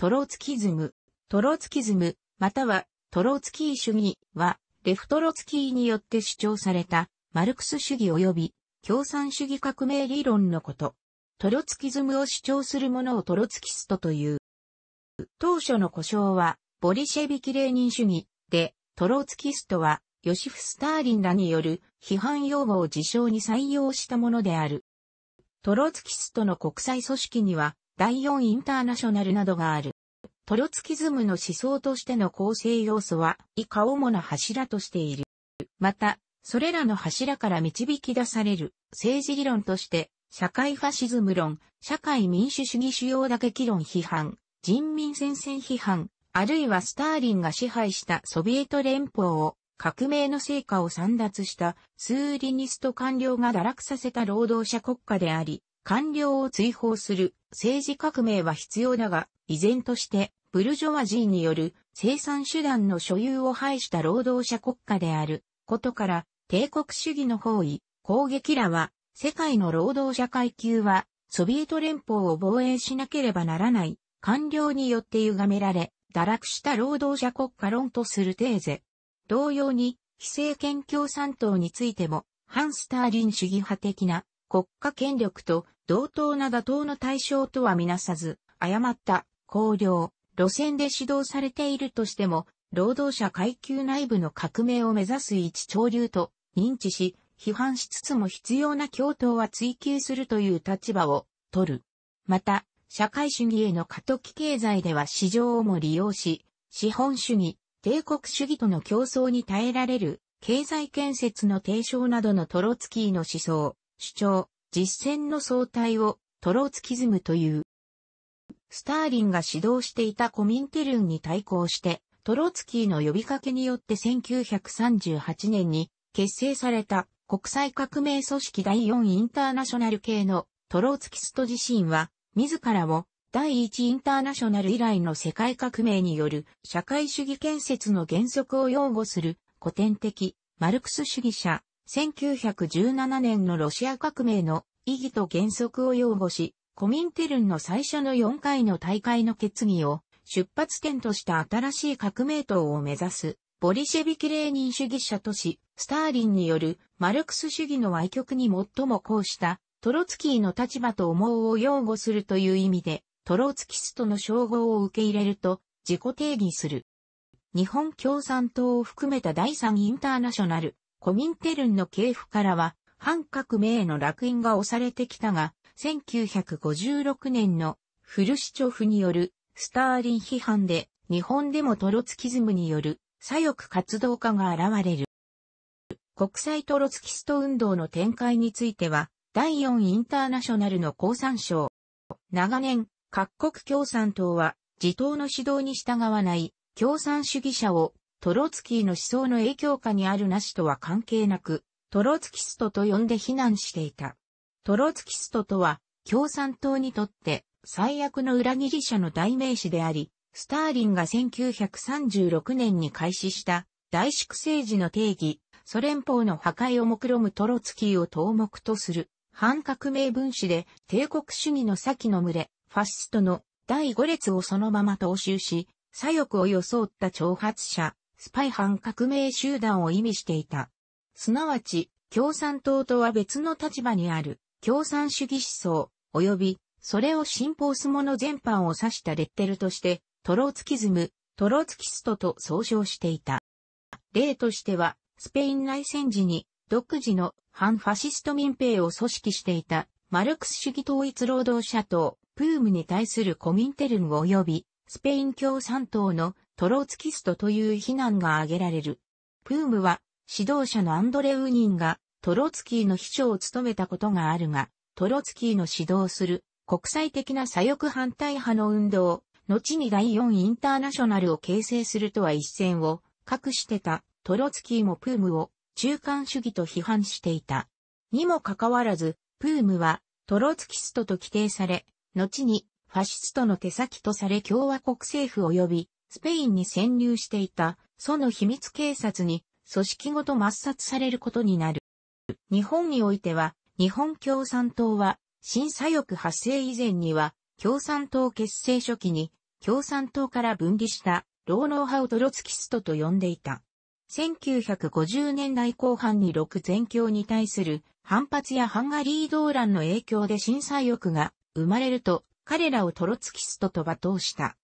トロツキズム、トロツキズム、またはトロツキー主義は、レフトロツキーによって主張された、マルクス主義及び共産主義革命理論のこと。トロツキズムを主張する者をトロツキストという。当初の故障は、ボリシェビキ・レーニン主義で、トロツキストは、ヨシフ・スターリンらによる批判用語を自称に採用したものである。トロツキストの国際組織には、第4インターナショナルなどがある。トロツキズムの思想としての構成要素は以下主な柱としている。また、それらの柱から導き出される政治理論として、社会ファシズム論、社会民主主義主要打撃論批判、人民戦線批判、あるいはスターリンが支配したソビエト連邦を革命の成果を散奪したスーリニスト官僚が堕落させた労働者国家であり、官僚を追放する政治革命は必要だが、依然としてブルジョワジーによる生産手段の所有を排した労働者国家であることから、帝国主義の包囲、攻撃らは、世界の労働者階級は、ソビエト連邦を防衛しなければならない、官僚によって歪められ、堕落した労働者国家論とするテーゼ。同様に、非政権共産党についても、反スターリン主義派的な国家権力と同等な妥当の対象とはみなさず、誤った、公領、路線で指導されているとしても、労働者階級内部の革命を目指す一潮流と認知し、批判しつつも必要な共闘は追求するという立場を取る。また、社会主義への過渡期経済では市場をも利用し、資本主義、帝国主義との競争に耐えられる、経済建設の提唱などのトロツキーの思想、主張、実践の総体をトローツキズムという。スターリンが指導していたコミンテルンに対抗して、トロツキーの呼びかけによって1938年に結成された国際革命組織第4インターナショナル系のトロツキスト自身は自らを第1インターナショナル以来の世界革命による社会主義建設の原則を擁護する古典的マルクス主義者1917年のロシア革命の意義と原則を擁護し、コミンテルンの最初の4回の大会の決議を出発点とした新しい革命党を目指す、ボリシェビキ・レーニン主義者とし、スターリンによるマルクス主義の歪曲に最もこうしたトロツキーの立場と思うを擁護するという意味で、トロツキストの称号を受け入れると自己定義する。日本共産党を含めた第三インターナショナル、コミンテルンの系譜からは、反革命の楽印が押されてきたが、1956年のフルシチョフによるスターリン批判で、日本でもトロツキズムによる左翼活動家が現れる。国際トロツキスト運動の展開については、第4インターナショナルの降参省。長年、各国共産党は、自党の指導に従わない共産主義者をトロツキーの思想の影響下にあるなしとは関係なく、トロツキストと呼んで非難していた。トロツキストとは、共産党にとって最悪の裏切り者の代名詞であり、スターリンが1936年に開始した大粛政治の定義、ソ連邦の破壊を目論むトロツキーを頭目とする、反革命分子で帝国主義の先の群れ、ファシストの第5列をそのまま踏襲し、左翼を装った挑発者、スパイ反革命集団を意味していた。すなわち、共産党とは別の立場にある共産主義思想、及びそれを信奉す者全般を指したレッテルとして、トロツキズム、トロツキストと総称していた。例としては、スペイン内戦時に独自の反ファシスト民兵を組織していたマルクス主義統一労働者党、プームに対するコミンテルン及びスペイン共産党のトローツキストという非難が挙げられる。プームは、指導者のアンドレ・ウーニンが、トロツキーの秘書を務めたことがあるが、トロツキーの指導する国際的な左翼反対派の運動、後に第四インターナショナルを形成するとは一線を隠してたトロツキーもプームを中間主義と批判していた。にもかかわらず、プームはトロツキストと規定され、後にファシストの手先とされ共和国政府及びスペインに潜入していた、その秘密警察に、組織ごと抹殺されることになる。日本においては、日本共産党は、審査欲発生以前には、共産党結成初期に、共産党から分離した、労農派をトロツキストと呼んでいた。1950年代後半に6全教に対する反発やハンガリー動乱の影響で審査欲が生まれると彼らをトロツキストと罵倒した。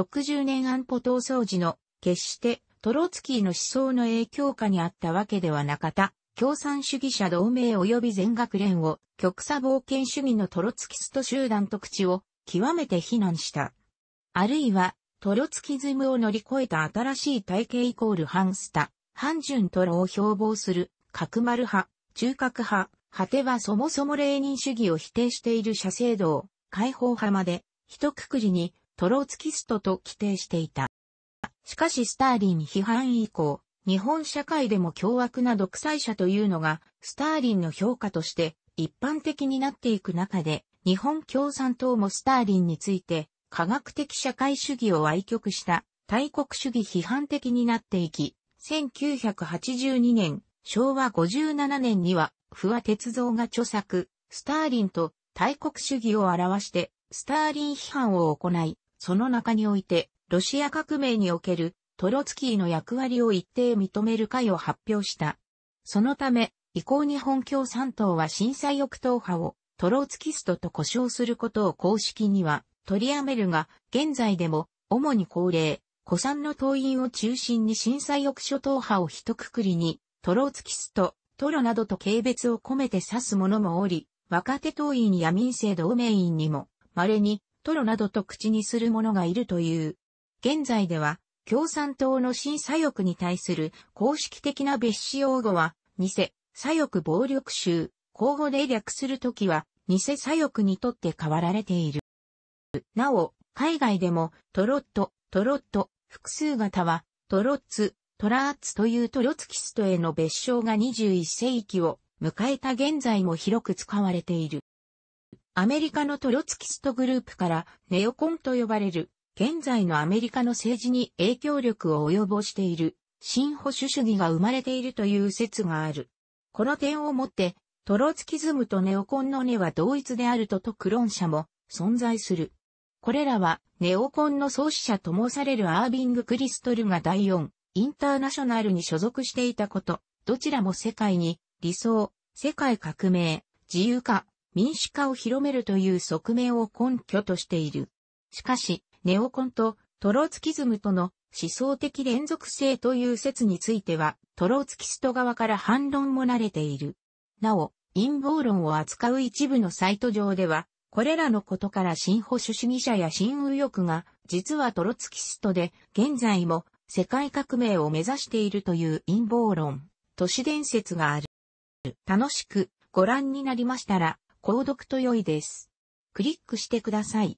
60年安保闘争時の、決してトロツキーの思想の影響下にあったわけではなかった。共産主義者同盟及び全学連を極左冒険主義のトロツキスト集団と口を極めて非難した。あるいはトロツキズムを乗り越えた新しい体系イコールハンスタ、ハンジュントロを標榜する角丸派、中核派、果てはそもそも霊人主義を否定している社制度を解放派まで一括りにトロツキストと規定していた。しかしスターリン批判以降、日本社会でも凶悪な独裁者というのが、スターリンの評価として一般的になっていく中で、日本共産党もスターリンについて、科学的社会主義を愛曲した大国主義批判的になっていき、1982年、昭和57年には、不和鉄造が著作、スターリンと大国主義を表して、スターリン批判を行い、その中において、ロシア革命におけるトロツキーの役割を一定認める会を発表した。そのため、以降日本共産党は震災翼党派をトロツキストと呼称することを公式には取りやめるが、現在でも主に高齢、古参の党員を中心に震災翼諸党派を一括りに、トロツキスト、トロなどと軽蔑を込めて指す者もおり、若手党員や民生同盟員にも、稀にトロなどと口にする者がいるという。現在では、共産党の新左翼に対する公式的な別紙用語は、偽、左翼暴力集、交互で略するときは、偽左翼にとって変わられている。なお、海外でも、トロット、トロット、複数型は、トロッツ、トラーツというトロツキストへの別称が21世紀を迎えた現在も広く使われている。アメリカのトロツキストグループからネオコンと呼ばれる、現在のアメリカの政治に影響力を及ぼしている、新保守主義が生まれているという説がある。この点をもって、トロツキズムとネオコンの根は同一であると特論者も存在する。これらは、ネオコンの創始者ともされるアービング・クリストルが第4、インターナショナルに所属していたこと、どちらも世界に、理想、世界革命、自由化、民主化を広めるという側面を根拠としている。しかし、ネオコンとトロツキズムとの思想的連続性という説については、トロツキスト側から反論も慣れている。なお、陰謀論を扱う一部のサイト上では、これらのことから新保守主義者や新右翼が、実はトロツキストで、現在も世界革命を目指しているという陰謀論、都市伝説がある。楽しくご覧になりましたら、購読と良いです。クリックしてください。